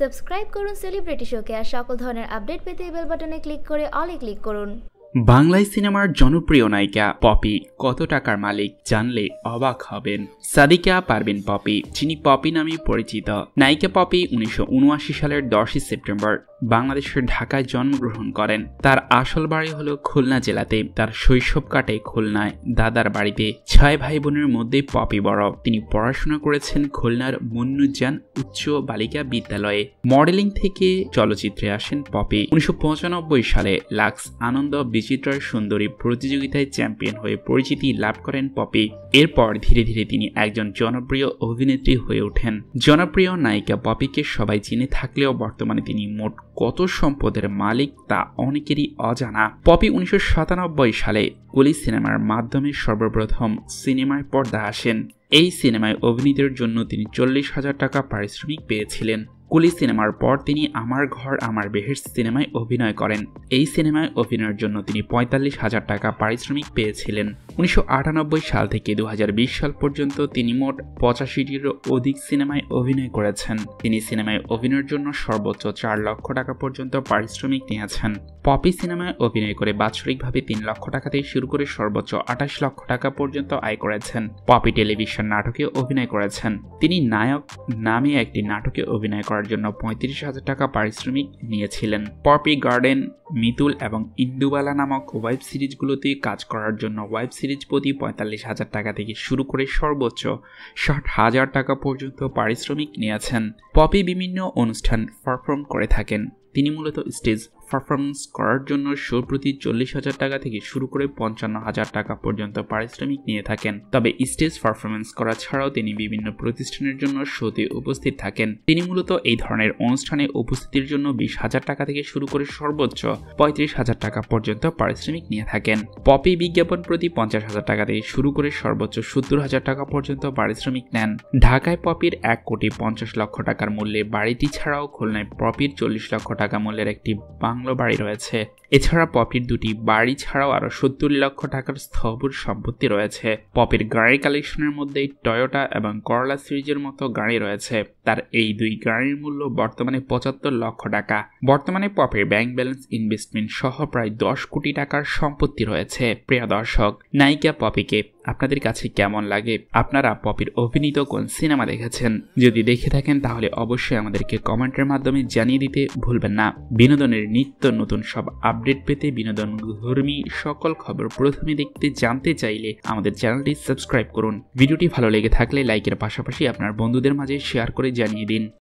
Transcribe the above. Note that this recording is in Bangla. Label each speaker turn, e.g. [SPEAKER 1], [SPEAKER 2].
[SPEAKER 1] সাবস্ক্রাইব করুন সেলিব্রিটি শোকে আর সকল ধরনের আপডেট পেতে বেল বাটনে ক্লিক করে অলে ক্লিক করুন বাংলায় সিনেমার জনপ্রিয় নায়িকা পপি কত টাকার মালিক জানলে অবাক হবেন সাদিকা পারবিন পপি যিনি পপি নামে পরিচিত নায়িকা পপি উনিশশো সালের দশই সেপ্টেম্বর বাংলাদেশের ঢাকায় জন্মগ্রহণ করেন তার আসল বাড়ি হল খুলনা জেলাতে তার শৈশব কাটে খুলনায় দাদার বাড়িতে ছয় ভাই বোনের মধ্যে পপি বড় তিনি পড়াশোনা করেছেন খুলনার মুন্নুজান উচ্চ বালিকা বিদ্যালয়ে মডেলিং থেকে চলচ্চিত্রে আসেন পপি উনিশশো সালে লাক্স আনন্দ বিচিত্রার সুন্দরী প্রতিযোগিতায় চ্যাম্পিয়ন হয়ে পরিচিতি লাভ করেন পপি এরপর ধীরে ধীরে তিনি একজন জনপ্রিয় অভিনেত্রী হয়ে ওঠেন জনপ্রিয় নায়িকা পপিকে সবাই চিনে থাকলেও বর্তমানে তিনি মোট কত সম্পদের মালিক তা অনেকেরই অজানা পপি উনিশশো সালে কুলি সিনেমার মাধ্যমে সর্বপ্রথম সিনেমায় পর্দা আসেন এই সিনেমায় অভিনীতের জন্য তিনি চল্লিশ হাজার টাকা পারিশ্রমিক পেয়েছিলেন কুলি সিনেমার পর তিনি আমার ঘর আমার বেহের সিনেমায় অভিনয় করেন এই সিনেমায় অভিনয়ের জন্য তিনি পঁয়তাল্লিশ হাজার টাকা পারিশ্রমিক পেয়েছিলেন উনিশশো সাল থেকে দু সাল পর্যন্ত তিনি মোট পঁচাশিটিরও অধিক সিনেমায় অভিনয় করেছেন তিনি সিনেমায় অভিনয়ের জন্য সর্বোচ্চ চার লক্ষ টাকা পর্যন্ত পারিশ্রমিক নিয়েছেন পপি সিনেমায় অভিনয় করে বাৎসরিকভাবে তিন লক্ষ টাকা থেকে শুরু করে সর্বোচ্চ আঠাশ লক্ষ টাকা পর্যন্ত আয় করেছেন পপি টেলিভিশন নাটকে অভিনয় করেছেন তিনি নায়ক নামে একটি নাটকে অভিনয় করার জন্য পঁয়ত্রিশ হাজার টাকা পারিশ্রমিক নিয়েছিলেন পপি গার্ডেন মিতুল এবং ইন্দুবালা নামক ওয়েব সিরিজগুলোতে কাজ করার জন্য ওয়েব সিরিজ প্রতি পঁয়তাল্লিশ হাজার টাকা থেকে শুরু করে সর্বোচ্চ ষাট হাজার টাকা পর্যন্ত পারিশ্রমিক নিয়েছেন পপি বিভিন্ন অনুষ্ঠান পারফর্ম করে থাকেন তিনি মূলত স্টেজ পারফরমেন্স করার জন্য শো প্রতি চল্লিশ হাজার টাকা থেকে শুরু করে পঞ্চান্ন হাজার টাকা পর্যন্ত পারিশ্রমিক নিয়ে থাকেন তবে স্টেজ পারফরমেন্স করা ছাড়াও তিনি বিভিন্ন প্রতিষ্ঠানের জন্য শোতে উপস্থিত থাকেন তিনি মূলত এই ধরনের অনুষ্ঠানে উপস্থিতির জন্য বিশ হাজার টাকা থেকে শুরু করে সর্বোচ্চ পঁয়ত্রিশ হাজার টাকা পর্যন্ত পারিশ্রমিক নিয়ে থাকেন পপি বিজ্ঞাপন প্রতি পঞ্চাশ হাজার টাকা থেকে শুরু করে সর্বোচ্চ সত্তর হাজার টাকা পর্যন্ত পারিশ্রমিক নেন ঢাকায় পপির এক কোটি পঞ্চাশ লক্ষ টাকার মূল্যে বাড়িটি ছাড়াও খুলনায় পপির চল্লিশ লক্ষ টাকা মূল্যের একটি বাংলা বাংলো বাড়ি রয়েছে এছাড়া পপির দুটি বাড়ি ছাড়াও আরও সত্তর লক্ষ টাকার স্থবর সম্পত্তি রয়েছে পপির গাড়ি কালেকশনের মধ্যে টয়োটা এবং করলা সিরিজের মতো গাড়ি রয়েছে তার এই দুই গাড়ির মূল্য বর্তমানে পঁচাত্তর লক্ষ টাকা বর্তমানে পপের ব্যাংক ব্যালেন্স ইনভেস্টমেন্ট সহ প্রায় দশ কোটি টাকার সম্পত্তি রয়েছে প্রিয় দর্শক নায়িকা পপিকে আপনাদের কাছে কেমন লাগে আপনারা পপির অভিনীত কোন সিনেমা দেখেছেন যদি দেখে থাকেন তাহলে অবশ্যই আমাদেরকে কমেন্টের মাধ্যমে জানিয়ে দিতে ভুলবেন না বিনোদনের নিত্য নতুন সব আপডেট পেতে বিনোদন ধর্মী সকল খবর প্রথমে দেখতে জানতে চাইলে আমাদের চ্যানেলটি সাবস্ক্রাইব করুন ভিডিওটি ভালো লেগে থাকলে লাইকের পাশাপাশি আপনার বন্ধুদের মাঝে শেয়ার করে Janidin